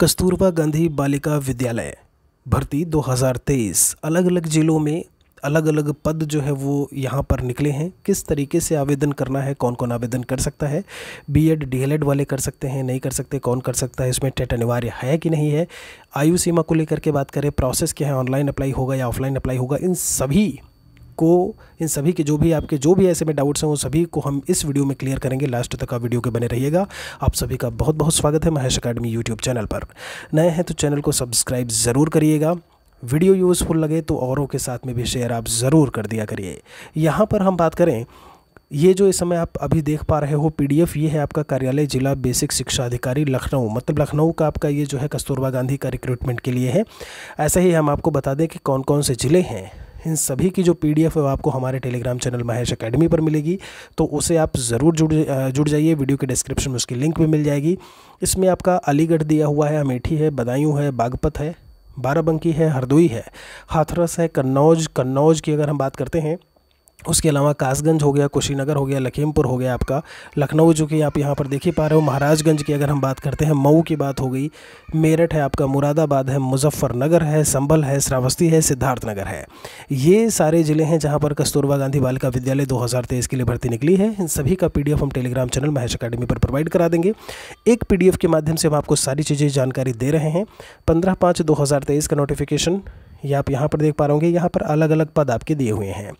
कस्तूरबा गांधी बालिका विद्यालय भर्ती 2023 अलग अलग ज़िलों में अलग अलग पद जो है वो यहाँ पर निकले हैं किस तरीके से आवेदन करना है कौन कौन आवेदन कर सकता है बीएड डीएलएड वाले कर सकते हैं नहीं कर सकते कौन कर सकता है इसमें टेट अनिवार्य है कि नहीं है आयु सीमा को लेकर के बात करें प्रोसेस क्या है ऑनलाइन अप्लाई होगा या ऑफलाइन अप्लाई होगा इन सभी को इन सभी के जो भी आपके जो भी ऐसे में डाउट्स हैं वो सभी को हम इस वीडियो में क्लियर करेंगे लास्ट तक आप वीडियो के बने रहिएगा आप सभी का बहुत बहुत स्वागत है महेश अकेडमी यूट्यूब चैनल पर नए हैं तो चैनल को सब्सक्राइब ज़रूर करिएगा वीडियो यूज़फुल लगे तो औरों के साथ में भी शेयर आप ज़रूर कर दिया करिए यहाँ पर हम बात करें ये जो इस समय आप अभी देख पा रहे हो पीडीएफ ये है आपका कार्यालय जिला बेसिक शिक्षा अधिकारी लखनऊ मतलब लखनऊ का आपका ये जो है कस्तूरबा गांधी का रिक्रूटमेंट के लिए है ऐसे ही हम आपको बता दें कि कौन कौन से ज़िले हैं इन सभी की जो पी डी एफ है आपको हमारे टेलीग्राम चैनल महेश अकेडमी पर मिलेगी तो उसे आप ज़रूर जुड़ जुड़ जाइए वीडियो के डिस्क्रिप्शन में उसकी लिंक भी मिल जाएगी इसमें आपका अलीगढ़ दिया हुआ है अमेठी है बदायूँ है बागपत है बाराबंकी है हरदोई है हाथरस है कन्नौज कन्नौज की अगर हम बात करते हैं उसके अलावा कासगंज हो गया कुशीनगर हो गया लखीमपुर हो गया आपका लखनऊ जो कि आप यहाँ पर देख ही पा रहे हो महाराजगंज की अगर हम बात करते हैं मऊ की बात हो गई मेरठ है आपका मुरादाबाद है मुजफ्फरनगर है संभल है श्रावस्ती है सिद्धार्थनगर है ये सारे ज़िले हैं जहाँ पर कस्तूरबा गांधी बालिका विद्यालय दो के लिए भर्ती निकली है इन सभी का पी हम टेलीग्राम चैनल महेश अकेडमी पर प्रोवाइड करा देंगे एक पी के माध्यम से हम आपको सारी चीज़ें जानकारी दे रहे हैं पंद्रह पाँच दो का नोटिफिकेशन ये आप यहाँ पर देख पा रहे होंगे यहाँ पर अलग अलग पद आपके दिए हुए हैं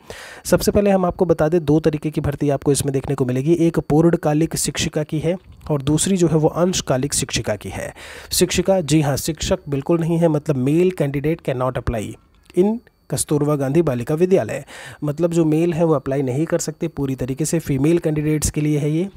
सबसे पहले हम आपको बता दें दो तरीके की भर्ती आपको इसमें देखने को मिलेगी एक पूर्णकालिक शिक्षिका की है और दूसरी जो है वो अंशकालिक शिक्षिका की है शिक्षिका जी हाँ शिक्षक बिल्कुल नहीं है मतलब male candidate can not apply in Kasturba Gandhi Balika Vidyalaya मतलब जो मेल है वो अप्लाई नहीं कर सकते पूरी तरीके से फीमेल कैंडिडेट्स के लिए है ये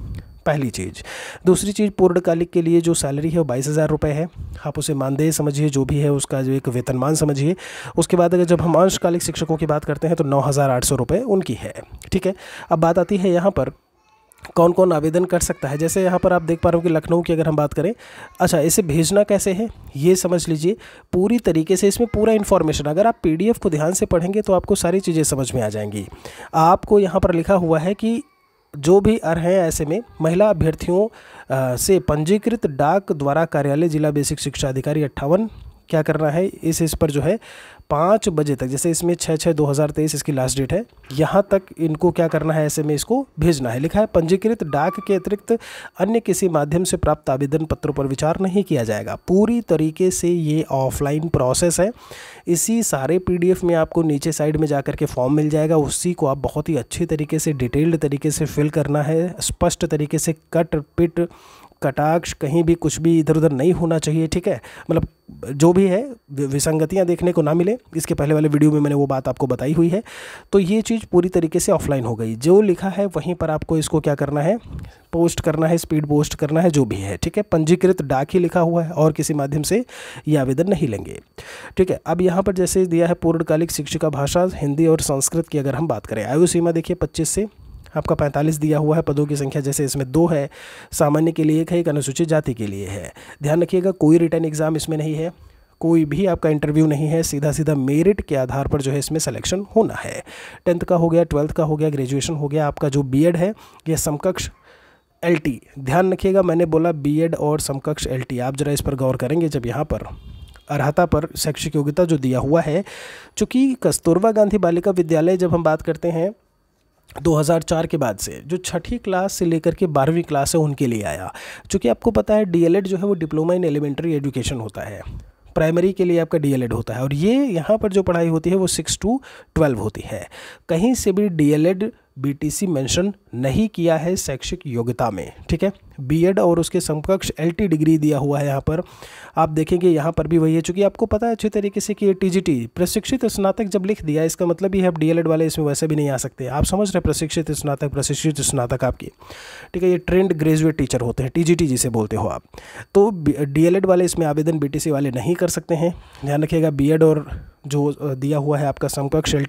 पहली चीज़ दूसरी चीज़ पूर्णकालिक के लिए जो सैलरी है वो बाईस हज़ार रुपये है आप उसे मानदेय समझिए जो भी है उसका जो एक वेतनमान समझिए उसके बाद अगर जब हम अंशकालिक शिक्षकों की बात करते हैं तो नौ हज़ार आठ सौ रुपये उनकी है ठीक है अब बात आती है यहाँ पर कौन कौन आवेदन कर सकता है जैसे यहाँ पर आप देख पा रहे हो कि लखनऊ की अगर हम बात करें अच्छा इसे भेजना कैसे है ये समझ लीजिए पूरी तरीके से इसमें पूरा इन्फॉर्मेशन अगर आप पीडीएफ को ध्यान से पढ़ेंगे तो आपको सारी चीज़ें समझ में आ जाएंगी आपको यहाँ पर लिखा हुआ है कि जो भी अर हैं ऐसे में महिला अभ्यर्थियों से पंजीकृत डाक द्वारा कार्यालय जिला बेसिक शिक्षा अधिकारी अट्ठावन क्या करना है इस इस पर जो है पाँच बजे तक जैसे इसमें छः छः दो हज़ार तेईस इसकी लास्ट डेट है यहाँ तक इनको क्या करना है ऐसे में इसको भेजना है लिखा है पंजीकृत डाक के अतिरिक्त अन्य किसी माध्यम से प्राप्त आवेदन पत्रों पर विचार नहीं किया जाएगा पूरी तरीके से ये ऑफलाइन प्रोसेस है इसी सारे पी में आपको नीचे साइड में जा के फॉर्म मिल जाएगा उसी को आप बहुत ही अच्छे तरीके से डिटेल्ड तरीके से फिल करना है स्पष्ट तरीके से कट पिट कटाक्ष कहीं भी कुछ भी इधर उधर नहीं होना चाहिए ठीक है मतलब जो भी है विसंगतियाँ देखने को ना मिले इसके पहले वाले वीडियो में मैंने वो बात आपको बताई हुई है तो ये चीज़ पूरी तरीके से ऑफलाइन हो गई जो लिखा है वहीं पर आपको इसको क्या करना है पोस्ट करना है स्पीड पोस्ट करना है जो भी है ठीक है पंजीकृत डाक ही लिखा हुआ है और किसी माध्यम से ये आवेदन नहीं लेंगे ठीक है अब यहाँ पर जैसे दिया है पूर्णकालिक शिक्षिका भाषा हिंदी और संस्कृत की अगर हम बात करें आयु सीमा देखिए पच्चीस से आपका 45 दिया हुआ है पदों की संख्या जैसे इसमें दो है सामान्य के लिए एक है एक अनुसूचित जाति के लिए है ध्यान रखिएगा कोई रिटर्न एग्ज़ाम इसमें नहीं है कोई भी आपका इंटरव्यू नहीं है सीधा सीधा मेरिट के आधार पर जो है इसमें सिलेक्शन होना है टेंथ का हो गया ट्वेल्थ का हो गया ग्रेजुएशन हो गया आपका जो बीएड है यह समकक्ष एलटी ध्यान रखिएगा मैंने बोला बीएड और समकक्ष एलटी आप ज़रा इस पर गौर करेंगे जब यहाँ पर अर्हता पर शैक्षिक योग्यता जो दिया हुआ है चूँकि कस्तूरबा गांधी बालिका विद्यालय जब हम बात करते हैं 2004 के बाद से जो छठी क्लास से लेकर के बारहवीं क्लास है उनके लिए आया चूँकि आपको पता है डी जो है वो डिप्लोमा इन एलिमेंट्री एजुकेशन होता है प्राइमरी के लिए आपका डीएलएड होता है और ये यहाँ पर जो पढ़ाई होती है वो सिक्स टू ट्वेल्व होती है कहीं से भी डीएलएड बीटीसी मेंशन नहीं किया है शैक्षिक योग्यता में ठीक है बीएड और उसके समकक्ष एलटी डिग्री दिया हुआ है यहाँ पर आप देखेंगे यहाँ पर भी वही है चूँकि आपको पता है अच्छे तरीके से कि ये टीजीटी प्रशिक्षित स्नातक जब लिख दिया इसका मतलब ये है आप डीएलएड वाले इसमें वैसे भी नहीं आ सकते आप समझ रहे प्रशिक्षित स्नातक प्रशिक्षित स्नातक आपकी ठीक है ये ट्रेंड ग्रेजुएट टीचर होते हैं टी जिसे बोलते हो आप तो डी वाले इसमें आवेदन बी वाले नहीं कर सकते हैं ध्यान रखिएगा बी और जो दिया हुआ है आपका समकक्ष एल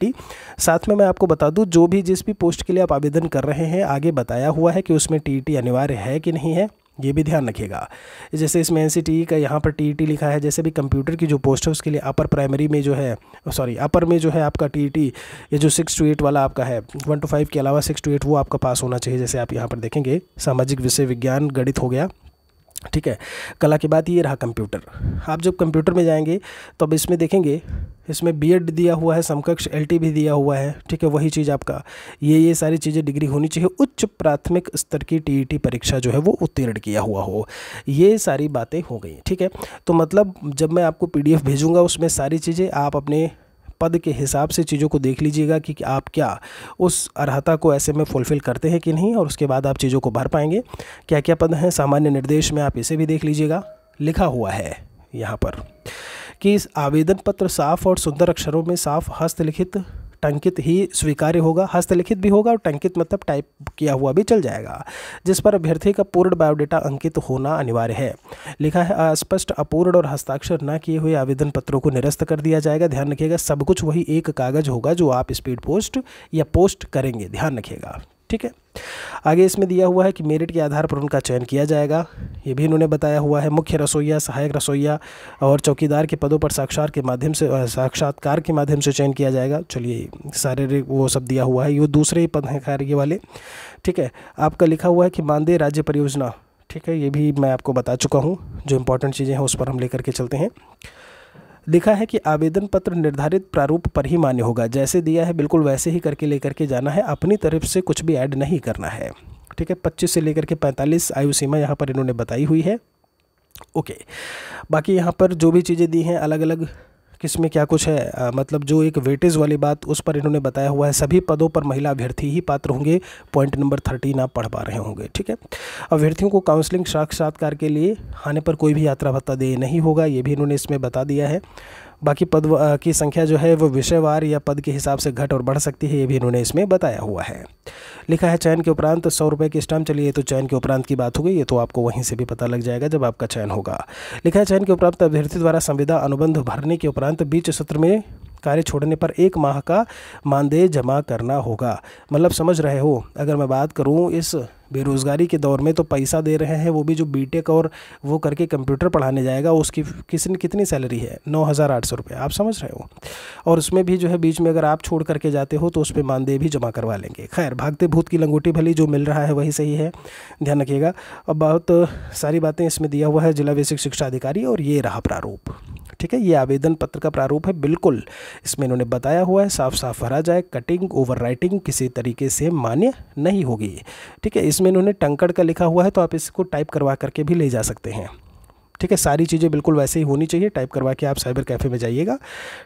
साथ में मैं आपको बता दूं जो भी जिस भी पोस्ट के लिए आप आवेदन कर रहे हैं आगे बताया हुआ है कि उसमें टी e अनिवार्य है कि नहीं नहीं है ये भी ध्यान रखिएगा जैसे इसमें एन e का यहाँ पर टी e लिखा है जैसे भी कंप्यूटर की जो पोस्ट है उसके लिए अपर प्राइमरी में जो है सॉरी अपर में जो है आपका टी e ये जो सिक्स टू एट वाला आपका है वन टू फाइव के अलावा सिक्स टू एट वो आपका पास होना चाहिए जैसे आप यहाँ पर देखेंगे सामाजिक विषय विज्ञान गणित हो गया ठीक है कला के बाद ये रहा कंप्यूटर आप जब कंप्यूटर में जाएंगे तो अब इसमें देखेंगे इसमें बीएड दिया हुआ है समकक्ष एलटी भी दिया हुआ है ठीक है वही चीज़ आपका ये ये सारी चीज़ें डिग्री होनी चाहिए उच्च प्राथमिक स्तर की टीईटी e परीक्षा जो है वो उत्तीर्ण किया हुआ हो ये सारी बातें हो गई ठीक है तो मतलब जब मैं आपको पी भेजूंगा उसमें सारी चीज़ें आप अपने पद के हिसाब से चीज़ों को देख लीजिएगा कि आप क्या उस अर्हता को ऐसे में फुलफ़िल करते हैं कि नहीं और उसके बाद आप चीज़ों को भर पाएंगे क्या क्या पद हैं सामान्य निर्देश में आप इसे भी देख लीजिएगा लिखा हुआ है यहाँ पर कि इस आवेदन पत्र साफ और सुंदर अक्षरों में साफ हस्तलिखित टंकित ही स्वीकार्य होगा हस्तलिखित भी होगा और टंकित मतलब टाइप किया हुआ भी चल जाएगा जिस पर अभ्यर्थी का पूर्ण बायोडेटा अंकित होना अनिवार्य है लिखा है अस्पष्ट अपूर्ण और हस्ताक्षर न किए हुए आवेदन पत्रों को निरस्त कर दिया जाएगा ध्यान रखिएगा सब कुछ वही एक कागज होगा जो आप स्पीड पोस्ट या पोस्ट करेंगे ध्यान रखिएगा ठीक है आगे इसमें दिया हुआ है कि मेरिट के आधार पर उनका चयन किया जाएगा ये भी इन्होंने बताया हुआ है मुख्य रसोईया सहायक रसोईया और चौकीदार के पदों पर साक्षार के माध्यम से साक्षात्कार के माध्यम से चयन किया जाएगा चलिए शारीरिक वो सब दिया हुआ है ये दूसरे ही पद हैं कार्य वाले ठीक है आपका लिखा हुआ है कि मानदेय राज्य परियोजना ठीक है ये भी मैं आपको बता चुका हूँ जो इंपॉर्टेंट चीज़ें हैं उस पर हम लेकर के चलते हैं लिखा है कि आवेदन पत्र निर्धारित प्रारूप पर ही मान्य होगा जैसे दिया है बिल्कुल वैसे ही करके लेकर के जाना है अपनी तरफ से कुछ भी ऐड नहीं करना है ठीक है पच्चीस से लेकर के पैंतालीस आयु सीमा यहाँ पर इन्होंने बताई हुई है ओके बाकी यहाँ पर जो भी चीज़ें दी हैं अलग अलग किसमें क्या कुछ है आ, मतलब जो एक वेटेज वाली बात उस पर इन्होंने बताया हुआ है सभी पदों पर महिला अभ्यर्थी ही पात्र होंगे पॉइंट नंबर थर्टीन आप पढ़ पा रहे होंगे ठीक है अभ्यर्थियों को काउंसलिंग साक्षात्कार के लिए आने पर कोई भी यात्रा भत्ता दे नहीं होगा ये भी इन्होंने इसमें बता दिया है बाकी पद की संख्या जो है वो विषयवार या पद के हिसाब से घट और बढ़ सकती है ये भी इन्होंने इसमें बताया हुआ है लिखा है चयन के उपरांत सौ रुपये की स्टाम्प चलिए तो चयन के उपरांत की बात हो गई ये तो आपको वहीं से भी पता लग जाएगा जब आपका चयन होगा लिखा है चयन के उपरांत अभ्यर्थी द्वारा संविदा अनुबंध भरने के उपरांत बीच सत्र में कार्य छोड़ने पर एक माह का मानदेय जमा करना होगा मतलब समझ रहे हो अगर मैं बात करूँ इस बेरोज़गारी के दौर में तो पैसा दे रहे हैं वो भी जो बीटेक और वो करके कंप्यूटर पढ़ाने जाएगा उसकी किसने कितनी सैलरी है नौ हज़ार आठ सौ रुपये आप समझ रहे हो और उसमें भी जो है बीच में अगर आप छोड़ करके जाते हो तो उस पर मानदेय भी जमा करवा लेंगे खैर भागते भूत की लंगोटी भली जो मिल रहा है वही सही है ध्यान रखिएगा अब बहुत सारी बातें इसमें दिया हुआ है जिला बेसिक शिक्षा अधिकारी और ये रहा प्रारूप ठीक है ये आवेदन पत्र का प्रारूप है बिल्कुल इसमें इन्होंने बताया हुआ है साफ साफ भरा जाए कटिंग ओवर किसी तरीके से मान्य नहीं होगी ठीक है इसमें इन्होंने टंकड़ का लिखा हुआ है तो आप इसको टाइप करवा करके भी ले जा सकते हैं ठीक है सारी चीज़ें बिल्कुल वैसे ही होनी चाहिए टाइप करवा के आप साइबर कैफ़े में जाइएगा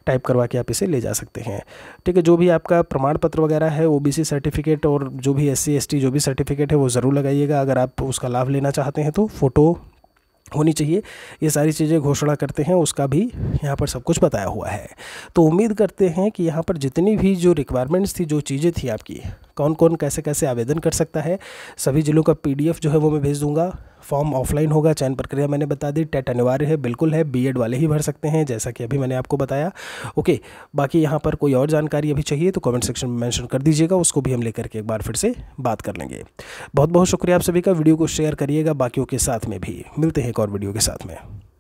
टाइप करवा के आप इसे ले जा सकते हैं ठीक है जो भी आपका प्रमाण पत्र वगैरह है ओबीसी सर्टिफिकेट और जो भी एससी एसटी जो भी सर्टिफिकेट है वो ज़रूर लगाइएगा अगर आप उसका लाभ लेना चाहते हैं तो फ़ोटो होनी चाहिए ये सारी चीज़ें घोषणा करते हैं उसका भी यहाँ पर सब कुछ बताया हुआ है तो उम्मीद करते हैं कि यहाँ पर जितनी भी जो रिक्वायरमेंट्स थी जो चीज़ें थी आपकी कौन कौन कैसे कैसे आवेदन कर सकता है सभी ज़िलों का पीडीएफ जो है वो मैं भेज दूँगा फॉर्म ऑफलाइन होगा चयन प्रक्रिया मैंने बता दी टेट अनिवार्य है बिल्कुल है बीएड वाले ही भर सकते हैं जैसा कि अभी मैंने आपको बताया ओके बाकी यहाँ पर कोई और जानकारी अभी चाहिए तो कमेंट सेक्शन में मैंशन कर दीजिएगा उसको भी हम लेकर के एक बार फिर से बात कर लेंगे बहुत बहुत शुक्रिया आप सभी का वीडियो को शेयर करिएगा बाकियों के साथ में भी मिलते हैं एक और वीडियो के साथ में